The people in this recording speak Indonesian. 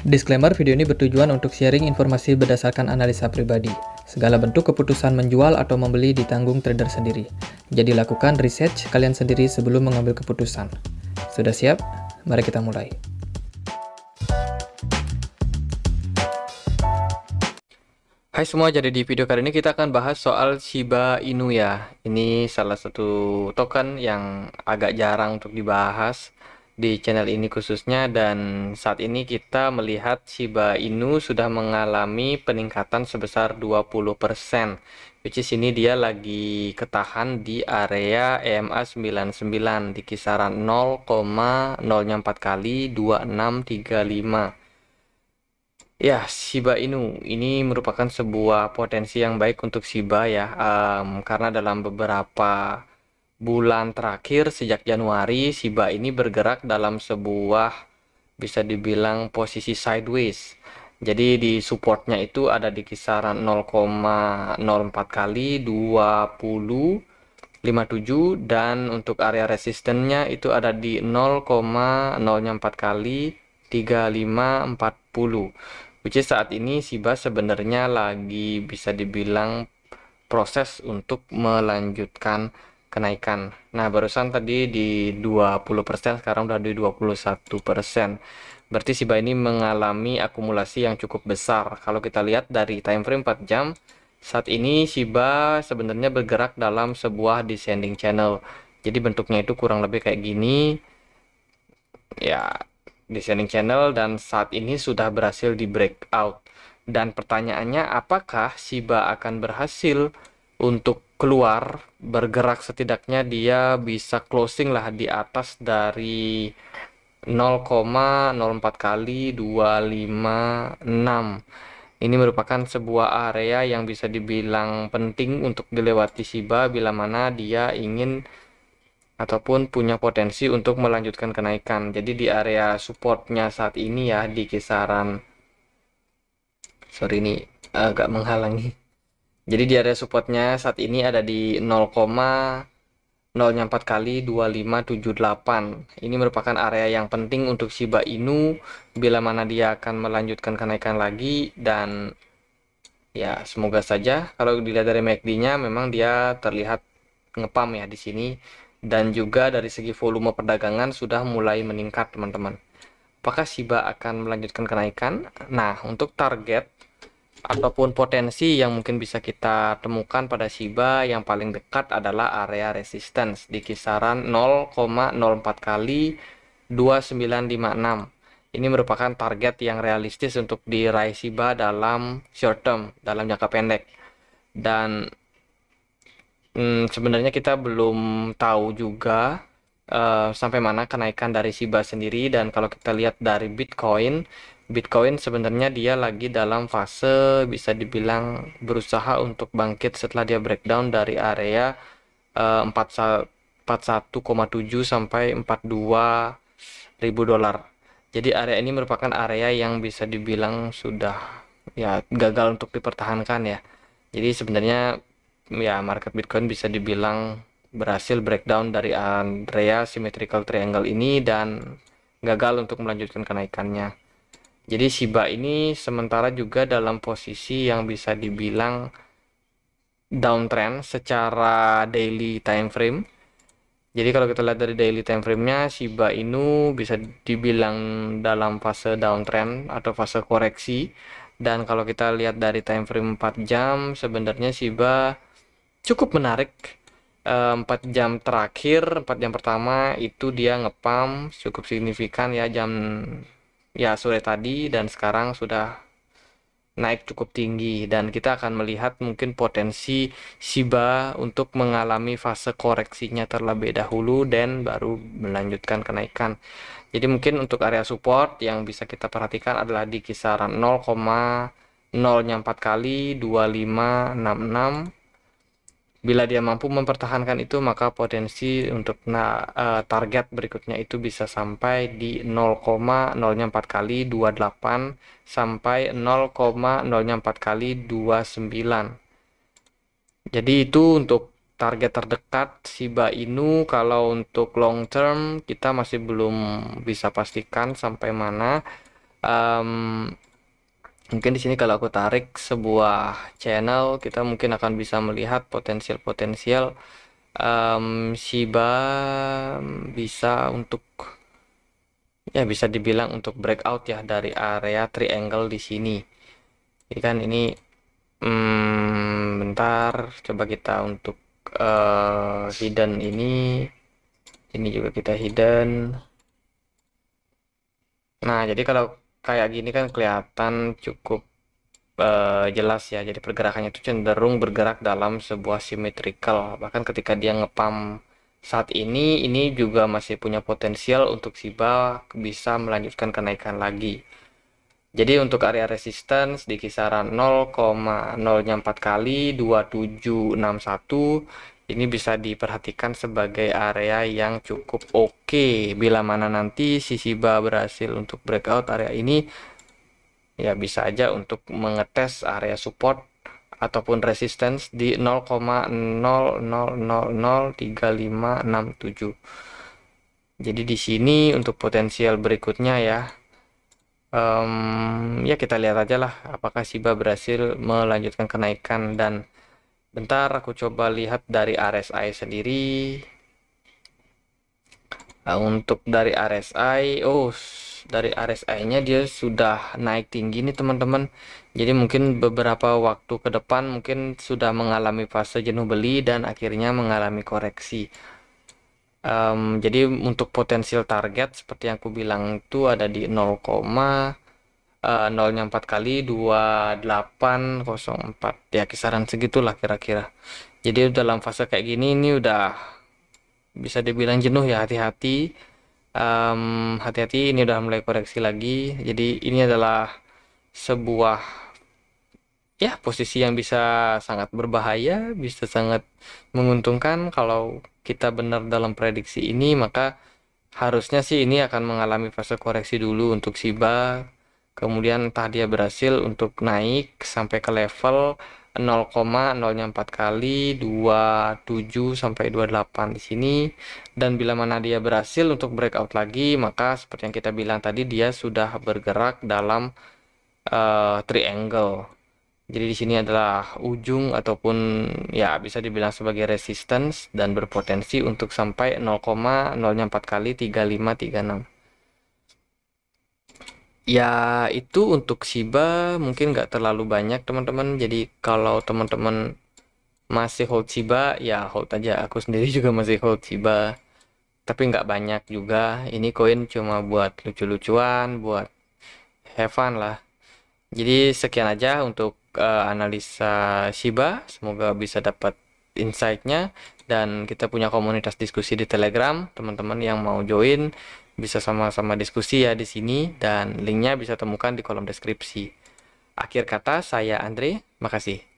Disclaimer, video ini bertujuan untuk sharing informasi berdasarkan analisa pribadi. Segala bentuk keputusan menjual atau membeli ditanggung trader sendiri. Jadi lakukan research kalian sendiri sebelum mengambil keputusan. Sudah siap? Mari kita mulai. Hai semua, jadi di video kali ini kita akan bahas soal Shiba Inu ya. Ini salah satu token yang agak jarang untuk dibahas di channel ini khususnya dan saat ini kita melihat Shiba Inu sudah mengalami peningkatan sebesar 20% which is ini dia lagi ketahan di area EMA 99 di kisaran 0,04 kali 2635 Ya, Shiba Inu ini merupakan sebuah potensi yang baik untuk Shiba ya, um, karena dalam beberapa bulan terakhir sejak Januari Shiba ini bergerak dalam sebuah bisa dibilang posisi sideways. Jadi di supportnya itu ada di kisaran 0,04 kali 20 57 dan untuk area resistennya itu ada di 0,04 kali 3540 which is saat ini Shiba sebenarnya lagi bisa dibilang proses untuk melanjutkan kenaikan. Nah, barusan tadi di 20%, sekarang udah di 21%. Berarti Shiba ini mengalami akumulasi yang cukup besar. Kalau kita lihat dari time frame 4 jam, saat ini Shiba sebenarnya bergerak dalam sebuah descending channel. Jadi bentuknya itu kurang lebih kayak gini. Ya, descending channel dan saat ini sudah berhasil di breakout. Dan pertanyaannya apakah Shiba akan berhasil untuk keluar bergerak setidaknya dia bisa closing lah di atas dari 0,04 kali 256 ini merupakan sebuah area yang bisa dibilang penting untuk dilewati Shiba bila mana dia ingin ataupun punya potensi untuk melanjutkan kenaikan jadi di area supportnya saat ini ya di kisaran sorry ini agak menghalangi jadi di area supportnya saat ini ada di 0,04 kali 2578. Ini merupakan area yang penting untuk Shiba Inu bila mana dia akan melanjutkan kenaikan lagi dan ya semoga saja kalau dilihat dari MACD-nya memang dia terlihat ngepam ya di sini dan juga dari segi volume perdagangan sudah mulai meningkat teman-teman. Apakah Shiba akan melanjutkan kenaikan? Nah, untuk target ataupun potensi yang mungkin bisa kita temukan pada Shiba yang paling dekat adalah area resistance di kisaran 0,04 kali 2956. Ini merupakan target yang realistis untuk diraih Shiba dalam short term, dalam jangka pendek. Dan hmm, sebenarnya kita belum tahu juga uh, sampai mana kenaikan dari Shiba sendiri dan kalau kita lihat dari Bitcoin Bitcoin sebenarnya dia lagi dalam fase bisa dibilang berusaha untuk bangkit setelah dia breakdown dari area eh, uh, 41,7 sampai 42 ribu dolar. Jadi area ini merupakan area yang bisa dibilang sudah ya gagal untuk dipertahankan ya. Jadi sebenarnya ya market Bitcoin bisa dibilang berhasil breakdown dari area symmetrical triangle ini dan gagal untuk melanjutkan kenaikannya. Jadi Shiba ini sementara juga dalam posisi yang bisa dibilang downtrend secara daily time frame. Jadi kalau kita lihat dari daily time frame-nya Shiba Inu bisa dibilang dalam fase downtrend atau fase koreksi dan kalau kita lihat dari time frame 4 jam sebenarnya Shiba cukup menarik 4 eh, jam terakhir, 4 jam pertama itu dia ngepam cukup signifikan ya jam ya sore tadi dan sekarang sudah naik cukup tinggi dan kita akan melihat mungkin potensi Shiba untuk mengalami fase koreksinya terlebih dahulu dan baru melanjutkan kenaikan. Jadi mungkin untuk area support yang bisa kita perhatikan adalah di kisaran 0,0 4 kali 2566 Bila dia mampu mempertahankan itu, maka potensi untuk na uh, target berikutnya itu bisa sampai di 0,04 kali 28 sampai 0,04 kali 29. Jadi itu untuk target terdekat Shiba Inu kalau untuk long term kita masih belum bisa pastikan sampai mana um, mungkin di sini kalau aku tarik sebuah channel kita mungkin akan bisa melihat potensial-potensial um, Shiba bisa untuk ya bisa dibilang untuk breakout ya dari area triangle di sini jadi kan ini hmm, bentar coba kita untuk uh, hidden ini ini juga kita hidden nah jadi kalau kayak gini kan kelihatan cukup uh, jelas ya. Jadi pergerakannya itu cenderung bergerak dalam sebuah symmetrical. Bahkan ketika dia ngepam saat ini, ini juga masih punya potensial untuk Shiba bisa melanjutkan kenaikan lagi. Jadi untuk area resistance di kisaran 0,04 kali 2761 ini bisa diperhatikan sebagai area yang cukup oke okay. bila mana nanti Shiba berhasil untuk breakout area ini ya bisa aja untuk mengetes area support ataupun resistance di 0,0003567 jadi di sini untuk potensial berikutnya ya um, ya kita lihat aja lah apakah Shiba berhasil melanjutkan kenaikan dan Bentar, aku coba lihat dari RSI sendiri. Nah, untuk dari RSI, oh dari RSI-nya dia sudah naik tinggi nih teman-teman. Jadi mungkin beberapa waktu ke depan mungkin sudah mengalami fase jenuh beli dan akhirnya mengalami koreksi. Um, jadi untuk potensial target seperti yang aku bilang itu ada di 0, uh, nolnya 4 kali 2804 ya kisaran segitulah kira-kira jadi dalam fase kayak gini ini udah bisa dibilang jenuh ya hati-hati hati hati-hati ini udah mulai koreksi lagi jadi ini adalah sebuah ya posisi yang bisa sangat berbahaya bisa sangat menguntungkan kalau kita benar dalam prediksi ini maka harusnya sih ini akan mengalami fase koreksi dulu untuk Shiba kemudian entah dia berhasil untuk naik sampai ke level 0,04 kali 27 sampai 28 di sini dan bila mana dia berhasil untuk breakout lagi maka seperti yang kita bilang tadi dia sudah bergerak dalam uh, triangle jadi di sini adalah ujung ataupun ya bisa dibilang sebagai resistance dan berpotensi untuk sampai 0,04 kali 3536 ya itu untuk Shiba mungkin nggak terlalu banyak teman-teman jadi kalau teman-teman masih hold Shiba ya hold aja aku sendiri juga masih hold Shiba tapi nggak banyak juga ini koin cuma buat lucu-lucuan buat have fun lah jadi sekian aja untuk uh, analisa Shiba semoga bisa dapat insightnya dan kita punya komunitas diskusi di Telegram teman-teman yang mau join bisa sama-sama diskusi ya di sini dan linknya bisa temukan di kolom deskripsi. Akhir kata saya Andre, makasih.